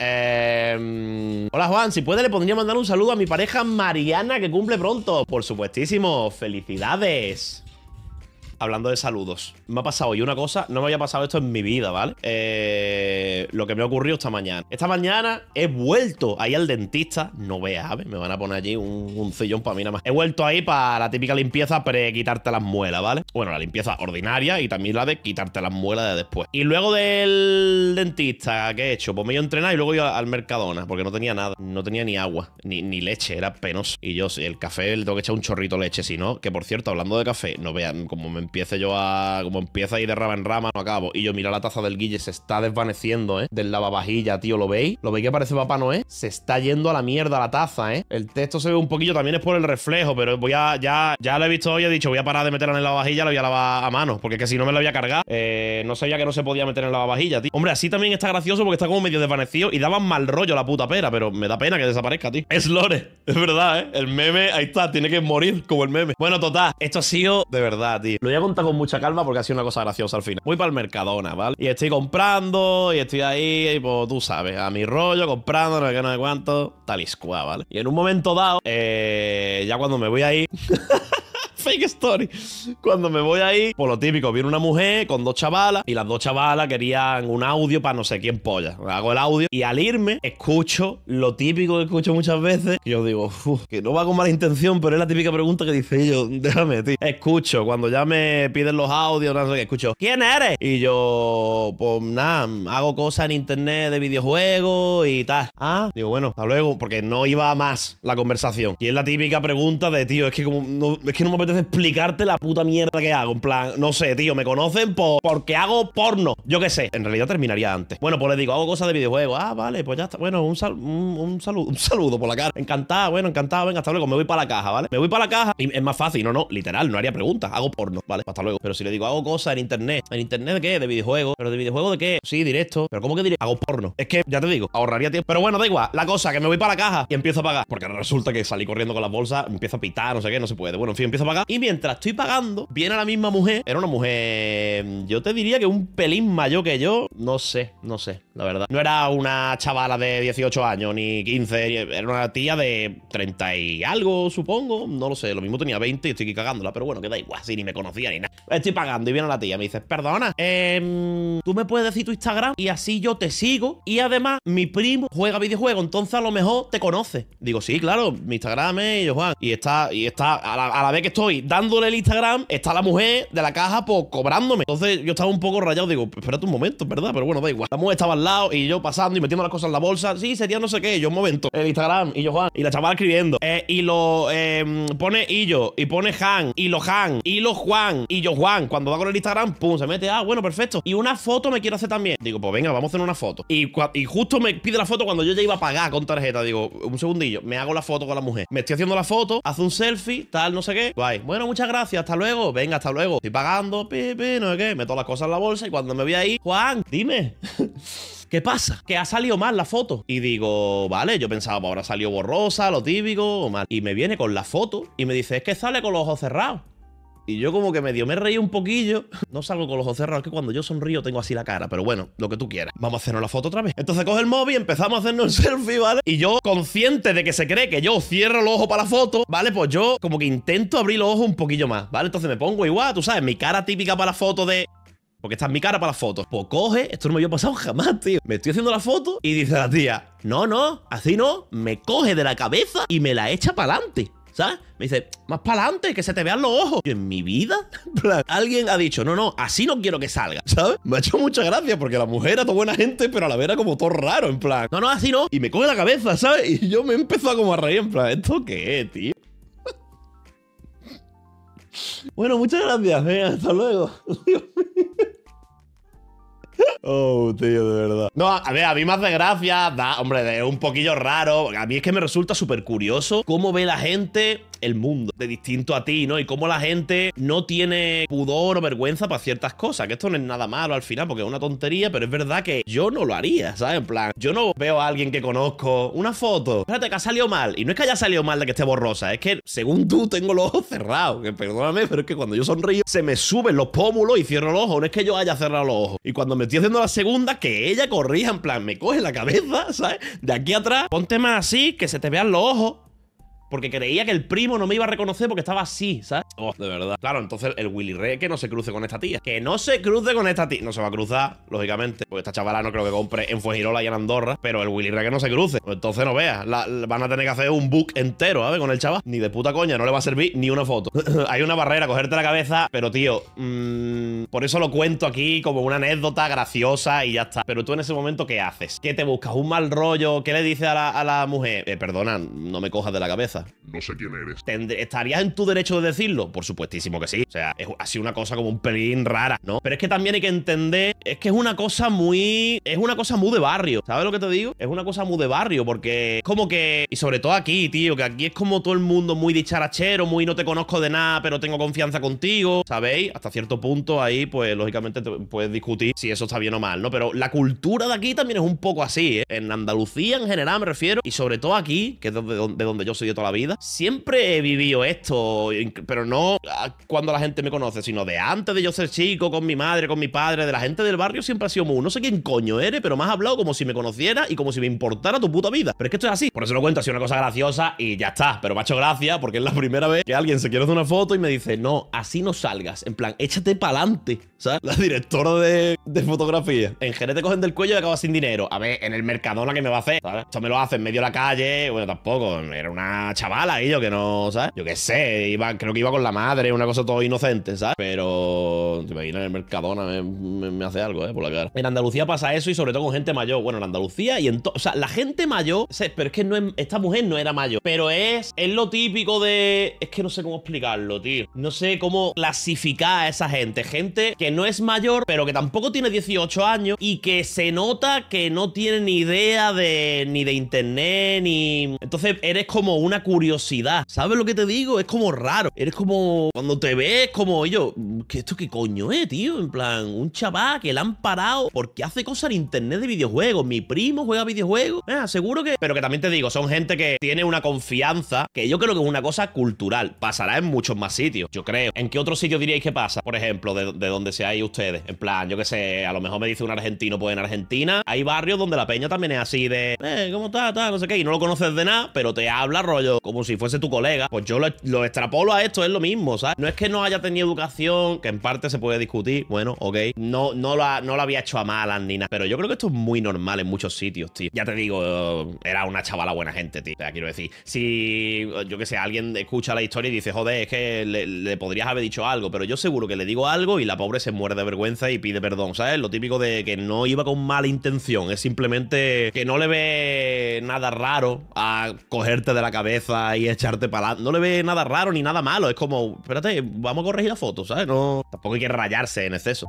Eh, hola Juan, si puede le podría mandar un saludo a mi pareja Mariana que cumple pronto. Por supuestísimo, felicidades hablando de saludos. Me ha pasado hoy una cosa, no me había pasado esto en mi vida, ¿vale? Eh, lo que me ha ocurrido esta mañana. Esta mañana he vuelto ahí al dentista, no veas, Me van a poner allí un, sillón para mí nada más. He vuelto ahí para la típica limpieza pre quitarte las muelas, ¿vale? Bueno, la limpieza ordinaria y también la de quitarte las muelas de después. Y luego del dentista, ¿qué he hecho? Pues me iba a entrenar y luego iba al Mercadona, porque no tenía nada, no tenía ni agua, ni, leche, era penoso. Y yo, el café le tengo que echar un chorrito leche, si no, que por cierto, hablando de café, no vean cómo me empiece yo a. Como empieza ahí de rama en rama, no acabo. Y yo, mira la taza del Guille, se está desvaneciendo, ¿eh? Del lavavajilla, tío, ¿lo veis? ¿Lo veis que parece Papá Noé? Se está yendo a la mierda la taza, ¿eh? El texto se ve un poquillo, también es por el reflejo, pero voy a. Ya, ya lo he visto hoy, he dicho, voy a parar de meterla en el lavavajilla, la voy a lavar a mano, porque es que si no me la voy a cargar. Eh, no sabía que no se podía meter en la lavavajilla, tío. Hombre, así también está gracioso porque está como medio desvanecido y daba mal rollo la puta pera, pero me da pena que desaparezca, tío. Es Lore, es verdad, ¿eh? El meme, ahí está, tiene que morir como el meme. Bueno, total, esto ha sido de verdad, tío. Conta con mucha calma porque ha sido una cosa graciosa al final. Voy para el Mercadona, ¿vale? Y estoy comprando, y estoy ahí, y pues tú sabes, a mi rollo, comprando, no sé qué, no sé cuánto, tal y ¿vale? Y en un momento dado, eh, ya cuando me voy ahí... fake story. Cuando me voy ahí, por lo típico, viene una mujer con dos chavalas y las dos chavalas querían un audio para no sé quién polla. Hago el audio y al irme, escucho lo típico que escucho muchas veces. Y yo digo, que no va con mala intención, pero es la típica pregunta que dice yo, déjame, tío. Escucho, cuando ya me piden los audios, no sé qué, escucho, ¿quién eres? Y yo, pues nada, hago cosas en internet de videojuegos y tal. Ah, digo, bueno, hasta luego, porque no iba más la conversación. Y es la típica pregunta de, tío, es que como, es que no me apetece explicarte la puta mierda que hago. En plan, no sé, tío, me conocen por, porque hago porno. Yo qué sé. En realidad terminaría antes. Bueno, pues le digo, hago cosas de videojuegos. Ah, vale, pues ya está. Bueno, un, un, saludo, un saludo por la cara. Encantado, bueno, encantado. Venga, hasta luego. Me voy para la caja, ¿vale? Me voy para la caja. Y es más fácil, no, no, literal, no haría preguntas. Hago porno, ¿vale? Hasta luego. Pero si le digo, hago cosas en internet. ¿En internet de qué? De videojuegos. ¿Pero de videojuegos de qué? Sí, directo. ¿Pero cómo que directo? Hago porno. Es que, ya te digo, ahorraría tiempo. Pero bueno, da igual. La cosa, que me voy para la caja y empiezo a pagar. Porque resulta que salí corriendo con las bolsas, empiezo a pitar, no sé qué, no se puede. Bueno, en fin, empiezo a pagar y mientras estoy pagando, viene la misma mujer. Era una mujer, yo te diría que un pelín mayor que yo. No sé, no sé, la verdad. No era una chavala de 18 años, ni 15. Era una tía de 30 y algo, supongo. No lo sé, lo mismo tenía 20 y estoy aquí cagándola. Pero bueno, Queda igual, si ni me conocía ni nada. Estoy pagando y viene la tía. Me dice, perdona, em, tú me puedes decir tu Instagram y así yo te sigo. Y además, mi primo juega videojuego entonces a lo mejor te conoce. Digo, sí, claro, mi Instagram es Juan. Y está, y está, a la, vez que esto dándole el Instagram, está la mujer de la caja pues, cobrándome. Entonces yo estaba un poco rayado, digo, espérate un momento, ¿verdad? Pero bueno, da igual. La mujer estaba al lado y yo pasando y metiendo las cosas en la bolsa. Sí, sería no sé qué, yo un momento. El Instagram y yo Juan. Y la chaval escribiendo. Eh, y lo em, pone Y yo y pone Han y lo Han y lo Juan y yo Juan. Cuando va con el Instagram, pum, se mete. Ah, bueno, perfecto. Y una foto me quiero hacer también. Digo, pues venga, vamos a hacer una foto. Y, justo me pide la foto cuando yo ya iba a pagar con tarjeta. Digo, un segundillo, me hago la foto con la mujer. Me estoy haciendo la foto, hace un selfie, tal, no sé qué. bye bueno, muchas gracias, hasta luego. Venga, hasta luego. Estoy pagando, pi, no sé qué. Meto las cosas en la bolsa y cuando me voy ahí, Juan, dime. ¿Qué pasa? Que ha salido mal la foto. Y digo, vale, yo pensaba, pues, ahora salió borrosa, lo típico, o mal. Y me viene con la foto y me dice, es que sale con los ojos cerrados. Y yo como que medio me reí un poquillo. No salgo con los ojos cerrados, que cuando yo sonrío tengo así la cara. Pero bueno, lo que tú quieras. Vamos a hacernos la foto otra vez. Entonces coge el móvil, empezamos a hacernos el selfie, ¿vale? Y yo, consciente de que se cree que yo cierro el ojo para la foto, ¿vale? Pues yo como que intento abrir los ojos un poquillo más, ¿vale? Entonces me pongo igual, tú sabes, mi cara típica para la foto de... Porque esta es mi cara para las fotos. Pues coge, esto no me había pasado jamás, tío. Me estoy haciendo la foto y dice la tía, no, no, así no, me coge de la cabeza y me la echa para adelante. ¿sabes? Me dice, más para adelante, que se te vean los ojos. Y en mi vida, alguien ha dicho, no, no, así no quiero que salga, ¿sabes? Me ha hecho mucha gracia porque la mujer era toda buena gente, pero a la vera como todo raro, en plan, no, no, así no. Y me coge la cabeza, ¿sabes? Y yo me empezó a como a reír, en plan, ¿esto qué es, tío? bueno, muchas gracias, ¿eh? hasta luego. Oh, tío, de verdad. No, a ver, a mí me hace gracia, da, hombre, es un poquillo raro. A mí es que me resulta súper curioso cómo ve la gente el mundo de distinto a ti, ¿no? Y cómo la gente no tiene pudor o vergüenza para ciertas cosas, que esto no es nada malo al final, porque es una tontería, pero es verdad que yo no lo haría, ¿sabes? En plan, yo no veo a alguien que conozco una foto, espérate que ha salido mal, y no es que haya salido mal de que esté borrosa, es que según tú tengo los ojos cerrados, que perdóname, pero es que cuando yo sonrío se me suben los pómulos y cierro los ojos, no es que yo haya cerrado los ojos. Y cuando me estoy haciendo la segunda, que ella corría, en plan, me coge la cabeza, ¿sabes? De aquí atrás, ponte más así, que se te vean los ojos, porque creía que el primo no me iba a reconocer porque estaba así, ¿sabes? Oh, de verdad. Claro, entonces el Willy Rey que no se cruce con esta tía. Que no se cruce con esta tía. No se va a cruzar, lógicamente. Porque esta chavala no creo que compre en Fuengirola y en Andorra. Pero el Willy Rey que no se cruce. Pues entonces no veas. van a tener que hacer un book entero, ¿sabes? Con el chaval. Ni de puta coña, no le va a servir ni una foto. Hay una barrera, cogerte la cabeza. Pero tío, mm, por eso lo cuento aquí como una anécdota graciosa y ya está. Pero tú en ese momento, ¿qué haces? ¿Qué te buscas? ¿Un mal rollo? ¿Qué le dices a la, mujer? Eh, perdona, no me cojas de la cabeza. No sé quién eres. ¿Estarías en tu derecho de decirlo? Por supuestísimo que sí. O sea, es, así una cosa como un pelín rara, ¿no? Pero es que también hay que entender, es que es una cosa muy... Es una cosa muy de barrio, ¿sabes lo que te digo? Es una cosa muy de barrio, porque es como que... Y sobre todo aquí, tío, que aquí es como todo el mundo muy dicharachero, muy no te conozco de nada, pero tengo confianza contigo, ¿sabéis? Hasta cierto punto ahí, pues lógicamente puedes discutir si eso está bien o mal, ¿no? Pero la cultura de aquí también es un poco así, ¿eh? En Andalucía en general me refiero, y sobre todo aquí, que es de donde yo soy de toda vida. Siempre he vivido esto, pero no cuando la gente me conoce, sino de antes de yo ser chico, con mi madre, con mi padre, de la gente del barrio, siempre ha sido muy, no sé quién coño eres, pero me has hablado como si me conociera y como si me importara tu puta vida. Pero es que esto es así. Por eso lo cuento, ha sido una cosa graciosa y ya está. Pero me ha hecho gracia porque es la primera vez que alguien se quiere hacer una foto y me dice, no, así no salgas. En plan, échate pa'lante, ¿sabes? La directora de, fotografía. En general te cogen del cuello y acabas sin dinero. A ver, en el Mercadona que me va a hacer, ¿sabes? Esto me lo hace en medio de la calle. Bueno, tampoco. Era una chaval y yo que no, ¿sabes? Yo qué sé, iba, creo que iba con la madre, una cosa todo inocente, ¿sabes? Pero te imaginas en el Mercadona me, hace algo, ¿eh? Por la cara. En Andalucía pasa eso y sobre todo con gente mayor. Bueno, en Andalucía y en todo. O sea, la gente mayor, pero es que no es, esta mujer no era mayor, pero es, es lo típico de. Es que no sé cómo explicarlo, tío. No sé cómo clasificar a esa gente. Gente que no es mayor, pero que tampoco tiene 18 años y que se nota que no tiene ni idea de ni de internet ni. Entonces eres como una curiosidad. ¿Sabes lo que te digo? Es como raro. Eres como cuando te ves como yo, ¿qué esto qué coño es, tío? En plan, un chaval que le han parado porque hace cosas en internet de videojuegos. Mi primo juega videojuegos. Eh, seguro que. Pero que también te digo, son gente que tiene una confianza que yo creo que es una cosa cultural. Pasará en muchos más sitios, yo creo. ¿En qué otro sitio diríais que pasa? Por ejemplo, de, de donde seáis ustedes. En plan, yo qué sé, a lo mejor me dice un argentino, pues en Argentina hay barrios donde la peña también es así de, eh, ¿cómo está, está? No sé qué. Y no lo conoces de nada, pero te habla rollo como si fuese tu colega, pues yo lo, extrapolo a esto, es lo mismo, ¿sabes? No es que no haya tenido educación, que en parte se puede discutir, bueno, ok, no, no, no lo había hecho a malas ni nada, pero yo creo que esto es muy normal en muchos sitios, tío. Ya te digo, era una chavala buena gente, tío. O sea, quiero decir, si yo que sé, alguien escucha la historia y dice, joder, es que le, le podrías haber dicho algo, pero yo seguro que le digo algo y la pobre se muere de vergüenza y pide perdón, ¿sabes? Lo típico de que no iba con mala intención, es simplemente que no le ve nada raro a cogerte de la cabeza y echarte para No le ve nada raro ni nada malo. Es como, espérate, vamos a corregir la foto, ¿sabes? No, tampoco hay que rayarse en exceso.